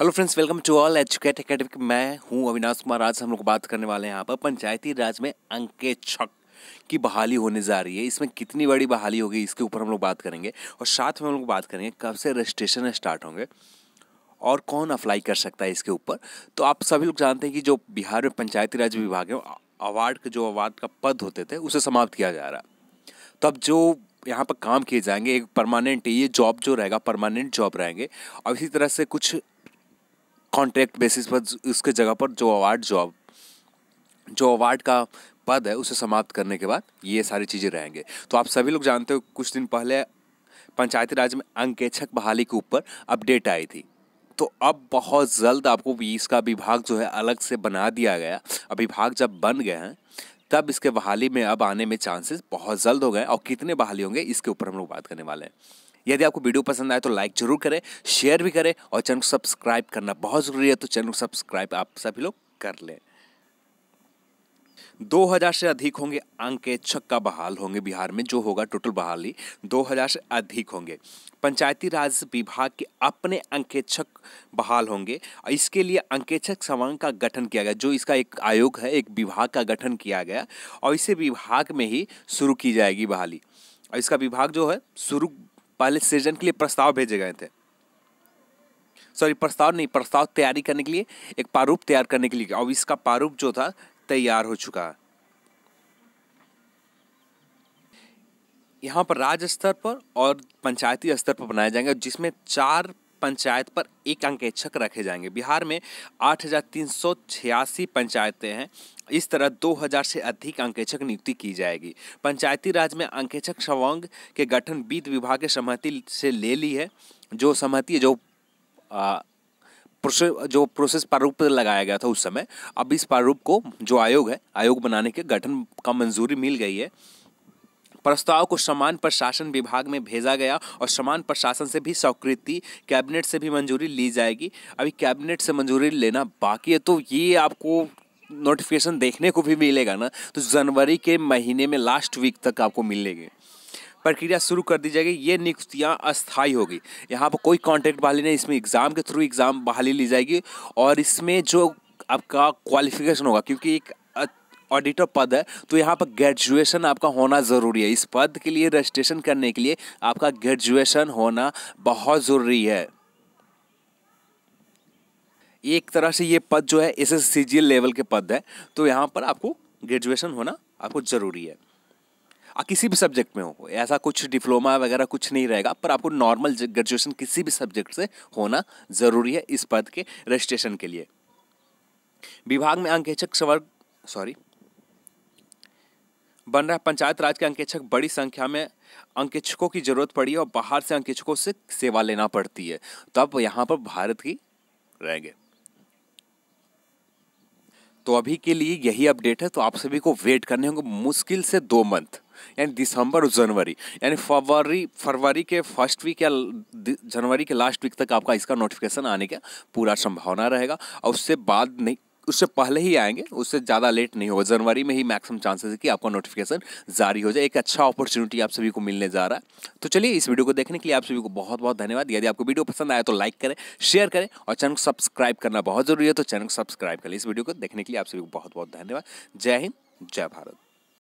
hello friends welcome to all educate academic मैं हूं अविनाश कुमार आज हम लोग बात करने वाले हैं यहाँ पर पंचायती राज में अंकेक्षक की बहाली होने जा रही है इसमें कितनी बड़ी बहाली होगी इसके ऊपर हम लोग बात करेंगे और साथ में हम लोग बात करेंगे कब से रजिस्ट्रेशन स्टार्ट होंगे और कौन अप्लाई कर सकता है इसके ऊपर तो आप सभी लोग जानते हैं कि जो बिहार में पंचायती राज विभाग है अवार्ड के जो अवार्ड का पद होते थे उसे समाप्त किया जा रहा तो अब जो यहाँ पर काम किए जाएंगे एक परमानेंट ये जॉब जो रहेगा परमानेंट जॉब रहेंगे और इसी तरह से कुछ कॉन्ट्रैक्ट बेसिस पर उसके जगह पर जो अवार्ड जॉब जो अवार्ड का पद है उसे समाप्त करने के बाद ये सारी चीज़ें रहेंगे तो आप सभी लोग जानते हो कुछ दिन पहले पंचायती राज में अंकेक्षक बहाली के ऊपर अपडेट आई थी तो अब बहुत जल्द आपको इसका विभाग जो है अलग से बना दिया गया अब विभाग जब बन गए हैं तब इसके बहाली में अब आने में चांसेस बहुत जल्द हो गए और कितने बहाली होंगे इसके ऊपर हम लोग बात करने वाले हैं यदि आपको वीडियो पसंद आए तो लाइक जरूर करें शेयर भी करें और चैनल को सब्सक्राइब करना बहुत ज़रूरी है तो चैनल को सब्सक्राइब आप सभी लोग कर लें 2000 से अधिक होंगे अंक के छक्का बहाल होंगे बिहार में जो होगा टोटल बहाली 2000 से अधिक होंगे पंचायती राज विभाग के अपने अंकेक्षक बहाल होंगे इसके लिए अंकेक्षक समांग का गठन किया गया जो इसका एक आयोग है एक विभाग का गठन किया गया और इसे विभाग में ही शुरू की जाएगी बहाली और इसका विभाग जो है शुरू पहले सृजन के लिए प्रस्ताव भेजे गए थे सॉरी प्रस्ताव नहीं प्रस्ताव तैयारी करने के लिए एक प्रारूप तैयार करने के लिए और इसका प्रारूप जो था तैयार हो चुका है यहाँ पर राज्य स्तर पर और पंचायती स्तर पर बनाए जाएंगे जिसमें चार पंचायत पर एक अंकेक्षक रखे जाएंगे बिहार में आठ हजार तीन सौ छियासी पंचायतें हैं इस तरह 2000 से अधिक अंकेक्षक नियुक्ति की जाएगी पंचायती राज में अंकेक्षक सवांग के गठन वित्त विभाग के सहमति से ले ली है जो सहमति जो आ, जो प्रोसेस प्रारूप लगाया गया था उस समय अब इस प्रारूप को जो आयोग है आयोग बनाने के गठन का मंजूरी मिल गई है प्रस्ताव को समान प्रशासन विभाग में भेजा गया और समान प्रशासन से भी स्वीकृति कैबिनेट से भी मंजूरी ली जाएगी अभी कैबिनेट से मंजूरी लेना बाकी है तो ये आपको नोटिफिकेशन देखने को भी मिलेगा ना तो जनवरी के महीने में लास्ट वीक तक आपको मिलेंगे प्रक्रिया शुरू कर दी जाएगी ये नियुक्तियाँ अस्थायी होगी यहाँ पर कोई कॉन्ट्रैक्ट बहाली नहीं इसमें एग्ज़ाम के थ्रू एग्ज़ाम बहाली ली जाएगी और इसमें जो आपका क्वालिफिकेशन होगा क्योंकि एक ऑडिटर पद है तो यहाँ पर ग्रेजुएशन आपका होना ज़रूरी है इस पद के लिए रजिस्ट्रेशन करने के लिए आपका ग्रेजुएशन होना बहुत ज़रूरी है एक तरह से ये पद जो है एस एस लेवल के पद है तो यहाँ पर आपको ग्रेजुएशन होना आपको ज़रूरी है आप किसी भी सब्जेक्ट में हो ऐसा कुछ डिप्लोमा वगैरह कुछ नहीं रहेगा पर आपको नॉर्मल ग्रेजुएशन किसी भी सब्जेक्ट से होना ज़रूरी है इस पद के रजिस्ट्रेशन के लिए विभाग में अंकेचक सवर्ग सॉरी बन रहा पंचायत राज के अंकेक्षक बड़ी संख्या में अंकेक्षकों की जरूरत पड़ी है और बाहर से अंकेक्षकों से सेवा लेना पड़ती है तो अब यहाँ पर भारत की रह गए तो अभी के लिए यही अपडेट है तो आप सभी को वेट करने होंगे मुश्किल से दो मंथ यानी दिसंबर और जनवरी यानी फरवरी फरवरी के फर्स्ट वीक या जनवरी के लास्ट वीक तक आपका इसका नोटिफिकेशन आने का पूरा संभावना रहेगा और उससे बाद नहीं उससे पहले ही आएंगे उससे ज़्यादा लेट नहीं होगा जनवरी में ही मैक्सिमम चांसेस है कि आपका नोटिफिकेशन जारी हो जाए एक अच्छा अपॉर्चुनिटी आप सभी को मिलने जा रहा है तो चलिए इस वीडियो को देखने के लिए आप सभी को बहुत बहुत धन्यवाद यदि आपको वीडियो पसंद आया तो लाइक करें शेयर करें और चैनल को सब्सक्राइब करना बहुत जरूरी है तो चैनल को सब्सक्राइब करें इस वीडियो को देखने के लिए आप सभी को बहुत बहुत धन्यवाद जय हिंद जय भारत